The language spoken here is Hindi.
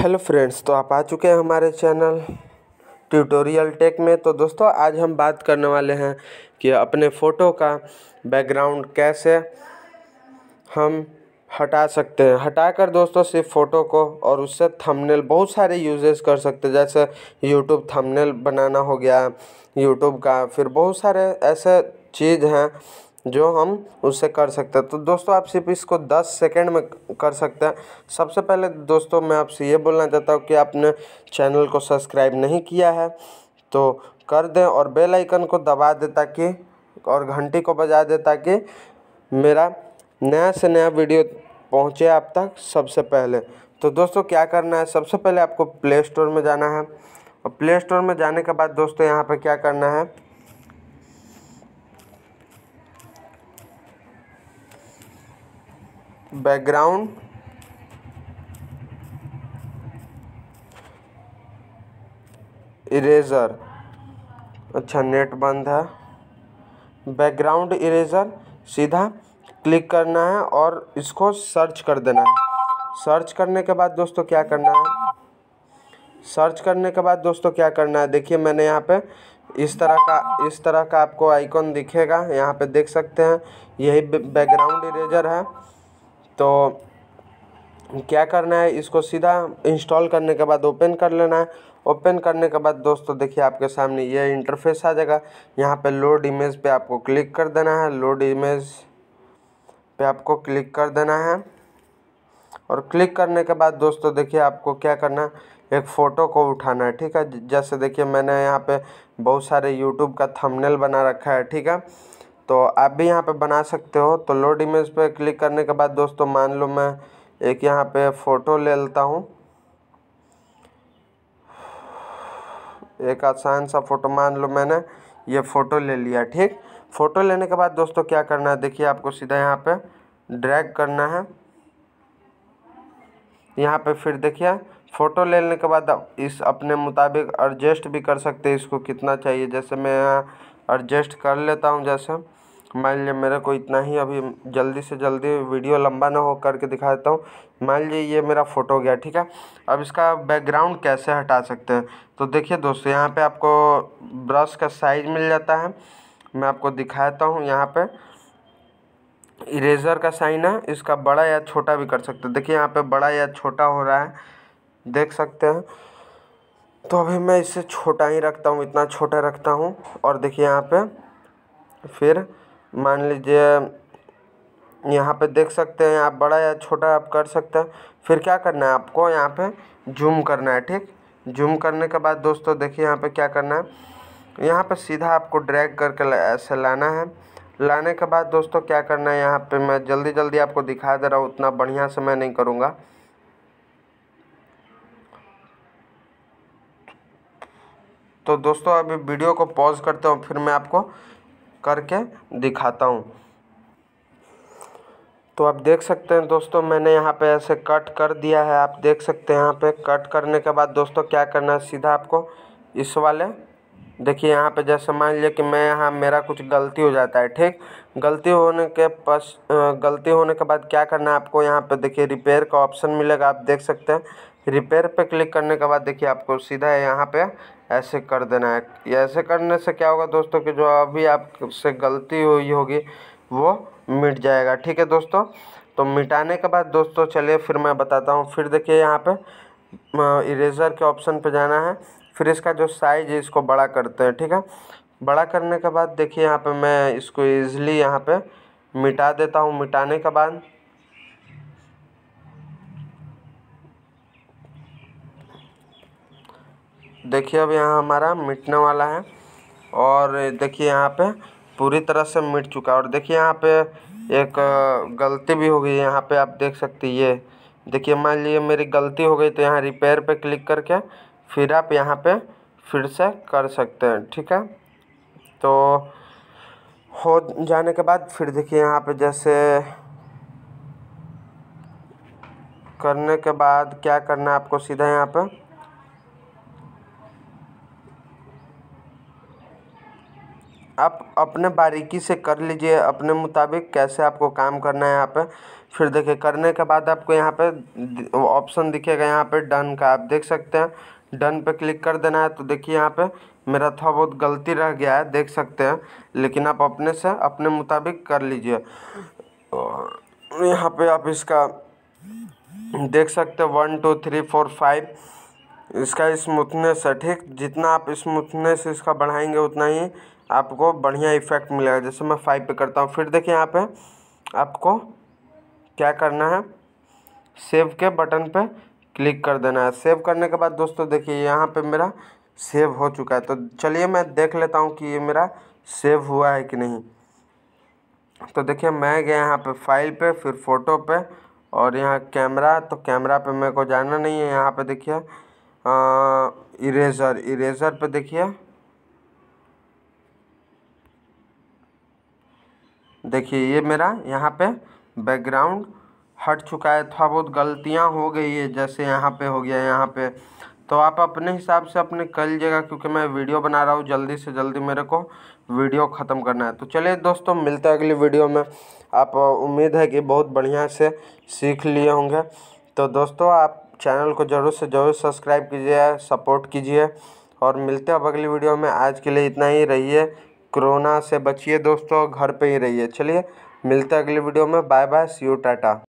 हेलो फ्रेंड्स तो आप आ चुके हैं हमारे चैनल ट्यूटोरियल टेक में तो दोस्तों आज हम बात करने वाले हैं कि अपने फ़ोटो का बैकग्राउंड कैसे हम हटा सकते हैं हटाकर दोस्तों सिर्फ फ़ोटो को और उससे थंबनेल बहुत सारे यूजेस कर सकते हैं जैसे यूट्यूब थंबनेल बनाना हो गया यूट्यूब का फिर बहुत सारे ऐसे चीज़ हैं जो हम उससे कर सकते हैं तो दोस्तों आप सिर्फ इसको दस सेकेंड में कर सकते हैं सबसे पहले दोस्तों मैं आपसे ये बोलना चाहता हूँ कि आपने चैनल को सब्सक्राइब नहीं किया है तो कर दें और बेल आइकन को दबा दें ताकि और घंटी को बजा दें ताकि मेरा नया से नया वीडियो पहुँचे आप तक सबसे पहले तो दोस्तों क्या करना है सबसे पहले आपको प्ले स्टोर में जाना है और प्ले स्टोर में जाने के बाद दोस्तों यहाँ पर क्या करना है बैकग्राउंड इरेजर अच्छा नेट बंद है बैकग्राउंड इरेजर सीधा क्लिक करना है और इसको सर्च कर देना है सर्च करने के बाद दोस्तों क्या करना है सर्च करने के बाद दोस्तों क्या करना है देखिए मैंने यहाँ पे इस तरह का इस तरह का आपको आइकॉन दिखेगा यहाँ पे देख सकते हैं यही बैकग्राउंड इरेजर है तो क्या करना है इसको सीधा इंस्टॉल करने के बाद ओपन कर लेना है ओपन करने के बाद दोस्तों देखिए आपके सामने ये इंटरफेस आ जाएगा यहाँ पे लोड इमेज पे आपको क्लिक कर देना है लोड इमेज पे आपको क्लिक कर देना है और क्लिक करने के बाद दोस्तों देखिए आपको क्या करना है एक फ़ोटो को उठाना है ठीक है जैसे देखिए मैंने यहाँ पे बहुत सारे यूट्यूब का थंबनेल बना रखा है ठीक है तो आप भी यहाँ पे बना सकते हो तो लोड इमेज पे क्लिक करने के बाद दोस्तों मान लो मैं एक यहाँ पे फ़ोटो ले लेता हूँ एक आसान सा फ़ोटो मान लो मैंने ये फ़ोटो ले लिया ठीक फ़ोटो लेने के बाद दोस्तों क्या करना है देखिए आपको सीधा यहाँ पे ड्रैग करना है यहाँ पे फिर देखिए फ़ोटो लेने के बाद इस अपने मुताबिक एडजस्ट भी कर सकते हैं इसको कितना चाहिए जैसे मैं यहाँ एडजस्ट कर लेता हूँ जैसे मान लीजिए मेरे को इतना ही अभी जल्दी से जल्दी वीडियो लंबा ना हो करके दिखा देता हूँ मान लीजिए ये मेरा फ़ोटो गया ठीक है अब इसका बैकग्राउंड कैसे हटा सकते हैं तो देखिए दोस्तों यहाँ पे आपको ब्रश का साइज मिल जाता है मैं आपको दिखाता हूँ यहाँ पे इरेज़र का साइन है इसका बड़ा या छोटा भी कर सकते हैं देखिए यहाँ पे बड़ा या छोटा हो रहा है देख सकते हैं तो अभी मैं इसे छोटा ही रखता हूँ इतना छोटा रखता हूँ और देखिए यहाँ पे फिर मान लीजिए यहाँ पे देख सकते हैं आप बड़ा या छोटा आप कर सकते हैं फिर क्या करना है आपको यहाँ पे जूम करना है ठीक जूम करने के बाद दोस्तों देखिए यहाँ पे क्या करना है यहाँ पे सीधा आपको ड्रैग करके ऐसे लाना है लाने के बाद दोस्तों क्या करना है यहाँ पे मैं जल्दी जल्दी आपको दिखा दे रहा हूँ उतना बढ़िया से मैं नहीं करूँगा तो दोस्तों अभी वीडियो को पॉज करता हूँ फिर मैं आपको करके दिखाता हूँ तो आप देख सकते हैं दोस्तों मैंने यहाँ पे ऐसे कट कर दिया है आप देख सकते हैं यहाँ पे कट करने के बाद दोस्तों क्या करना है सीधा आपको इस वाले देखिए यहाँ पे जैसे मान लीजिए कि मैं यहाँ मेरा कुछ गलती हो जाता है ठीक गलती होने के पश गलती होने के बाद क्या करना है आपको यहाँ पे देखिए रिपेयर का ऑप्शन मिलेगा आप देख सकते हैं रिपेयर पे क्लिक करने के बाद देखिए आपको सीधा यहाँ पे ऐसे कर देना है ये ऐसे करने से क्या होगा दोस्तों कि जो अभी आपसे गलती हुई होगी वो मिट जाएगा ठीक है दोस्तों तो मिटाने के बाद दोस्तों चलिए फिर मैं बताता हूँ फिर देखिए यहाँ पे इरेज़र के ऑप्शन पे जाना है फिर इसका जो साइज है इसको बड़ा करते हैं ठीक है बड़ा करने के बाद देखिए यहाँ पे मैं इसको ईज़िली यहाँ पे मिटा देता हूँ मिटाने के बाद देखिए अब यहाँ हमारा मिटने वाला है और देखिए यहाँ पे पूरी तरह से मिट चुका है और देखिए यहाँ पे एक गलती भी हो गई यहाँ पे आप देख सकते ये देखिए मान लीजिए मेरी गलती हो गई तो यहाँ रिपेयर पे क्लिक करके फिर आप यहाँ पे फिर से कर सकते हैं ठीक है तो हो जाने के बाद फिर देखिए यहाँ पे जैसे करने के बाद क्या करना है आपको सीधा यहाँ पे आप अपने बारीकी से कर लीजिए अपने मुताबिक कैसे आपको काम करना है यहाँ पे फिर देखिए करने के बाद आपको यहाँ पे ऑप्शन दिखेगा यहाँ पे डन का आप देख सकते हैं डन पे क्लिक कर देना है तो देखिए यहाँ पे मेरा थोड़ा बहुत गलती रह गया है देख सकते हैं लेकिन आप अपने से अपने मुताबिक कर लीजिए यहाँ पे आप इसका देख सकते हैं one two three four five इसका स्मूथनेस है ठीक जितना आप स्मूथनेस इसका बढ़ाएंगे उतना ही आपको बढ़िया इफ़ेक्ट मिलेगा जैसे मैं फाइव पे करता हूँ फिर देखिए यहाँ पे आपको क्या करना है सेव के बटन पे क्लिक कर देना है सेव करने के बाद दोस्तों देखिए यहाँ पे मेरा सेव हो चुका है तो चलिए मैं देख लेता हूँ कि ये मेरा सेव हुआ है कि नहीं तो देखिए मैं गया यहाँ पे फाइल पे फिर फ़ोटो पे और यहाँ कैमरा तो कैमरा पे मेरे को जाना नहीं है यहाँ पे देखिए इरेज़र इरेज़र पे देखिए देखिए ये मेरा यहाँ पे बैकग्राउंड हट चुका है थोड़ा बहुत गलतियाँ हो गई है जैसे यहाँ पे हो गया यहाँ पे तो आप अपने हिसाब से अपने कर लीजिएगा क्योंकि मैं वीडियो बना रहा हूँ जल्दी से जल्दी मेरे को वीडियो ख़त्म करना है तो चलिए दोस्तों मिलते हैं अगली वीडियो में आप उम्मीद है कि बहुत बढ़िया से सीख लिए होंगे तो दोस्तों आप चैनल को ज़रूर से ज़रूर सब्सक्राइब कीजिए सपोर्ट कीजिए और मिलते हैं अब अगली वीडियो में आज के लिए इतना ही रहिए कोरोना से बचिए दोस्तों घर पे ही रहिए चलिए मिलते हैं अगले वीडियो में bye bye see you Tata